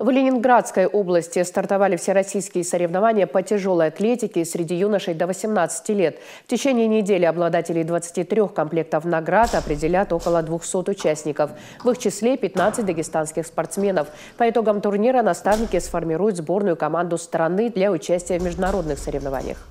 В Ленинградской области стартовали всероссийские соревнования по тяжелой атлетике среди юношей до 18 лет. В течение недели обладателей 23 комплектов наград определят около 200 участников, в их числе 15 дагестанских спортсменов. По итогам турнира наставники сформируют сборную команду страны для участия в международных соревнованиях.